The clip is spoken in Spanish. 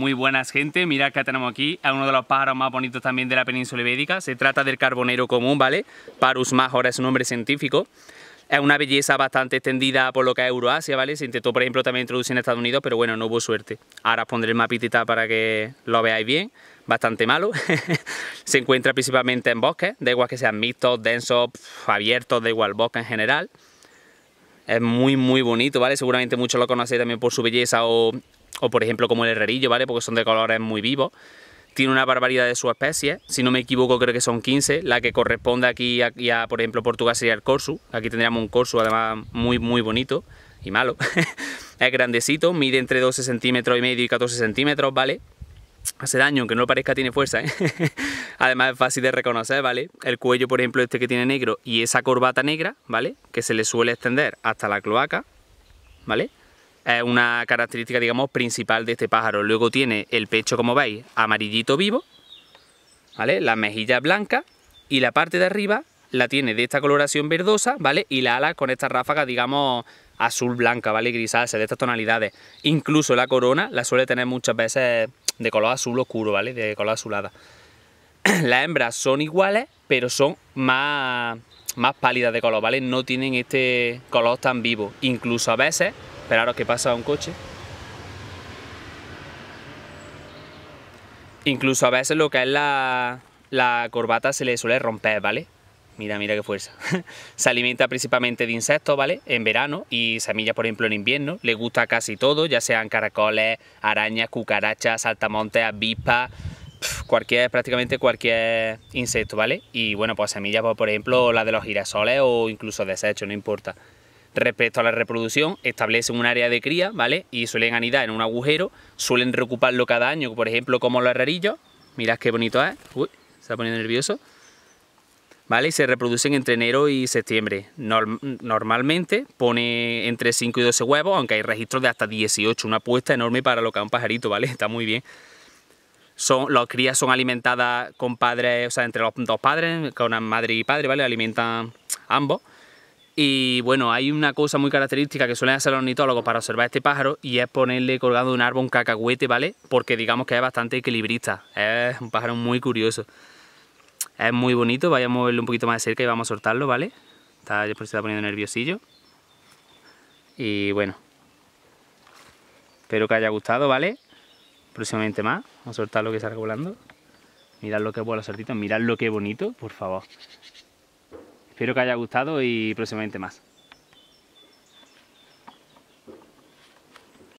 muy buenas gente. Mirad que tenemos aquí a uno de los pájaros más bonitos también de la península ibérica. Se trata del carbonero común, ¿vale? Parus major es su nombre científico. Es una belleza bastante extendida por lo que es Euroasia, ¿vale? Se intentó, por ejemplo, también introducir en Estados Unidos, pero bueno, no hubo suerte. Ahora pondré el mapitita para que lo veáis bien. Bastante malo. se encuentra principalmente en bosques, de igual que sean mixtos, densos, abiertos, de igual, bosque en general. Es muy, muy bonito, ¿vale? Seguramente muchos lo conocéis también por su belleza o o por ejemplo como el herrerillo, ¿vale? Porque son de colores muy vivos. Tiene una barbaridad de su especie si no me equivoco creo que son 15, la que corresponde aquí a, por ejemplo Portugal sería el corsu, aquí tendríamos un corsu además muy muy bonito y malo, es grandecito, mide entre 12 centímetros y medio y 14 centímetros, ¿vale? hace daño, aunque no lo parezca tiene fuerza, ¿eh? además es fácil de reconocer, ¿vale? El cuello, por ejemplo, este que tiene negro y esa corbata negra, ¿vale? Que se le suele extender hasta la cloaca, ¿vale? es una característica, digamos, principal de este pájaro. Luego tiene el pecho, como veis, amarillito vivo, ¿vale? La mejilla blanca y la parte de arriba la tiene de esta coloración verdosa, ¿vale? Y la ala con esta ráfaga, digamos, azul blanca, ¿vale? Grisácea, de estas tonalidades. Incluso la corona la suele tener muchas veces de color azul oscuro, ¿vale? De color azulada. Las hembras son iguales, pero son más, más pálidas de color, ¿vale? No tienen este color tan vivo. Incluso a veces esperaros que pasa un coche. Incluso a veces lo que es la, corbata se le suele romper, ¿vale? Mira, mira qué fuerza. se alimenta principalmente de insectos, ¿vale? En verano y semillas, por ejemplo, en invierno. Le gusta casi todo, ya sean caracoles, arañas, cucarachas, saltamontes, avispas, cualquier, prácticamente cualquier insecto, ¿vale? Y bueno, pues semillas, pues, por ejemplo, la de los girasoles o incluso desechos, no importa. Respecto a la reproducción, establecen un área de cría, ¿vale? Y suelen anidar en un agujero, suelen recuperarlo cada año, por ejemplo, como los rarillos. Mirad qué bonito es. ¿eh? Uy, se ha poniendo nervioso. ¿Vale? Y se reproducen entre enero y septiembre. normalmente pone entre 5 y 12 huevos, aunque hay registros de hasta 18, una apuesta enorme para lo que es un pajarito, ¿vale? Está muy bien. Son, las crías son alimentadas con padres, o sea, entre los dos padres, con una madre y padre, ¿vale? Alimentan ambos. Y bueno, hay una cosa muy característica que suelen hacer los ornitólogos para observar este pájaro y es ponerle colgado un árbol un cacahuete, ¿vale? Porque digamos que es bastante equilibrista, es un pájaro muy curioso. Es muy bonito, vayamos a moverlo un poquito más de cerca y vamos a soltarlo, ¿vale? Está, se está poniendo nerviosillo. Y bueno, espero que haya gustado, ¿vale? Próximamente más, vamos a soltar lo que está volando. Mirad lo que vuela la mirad lo que bonito, por favor. Espero que haya gustado y próximamente más.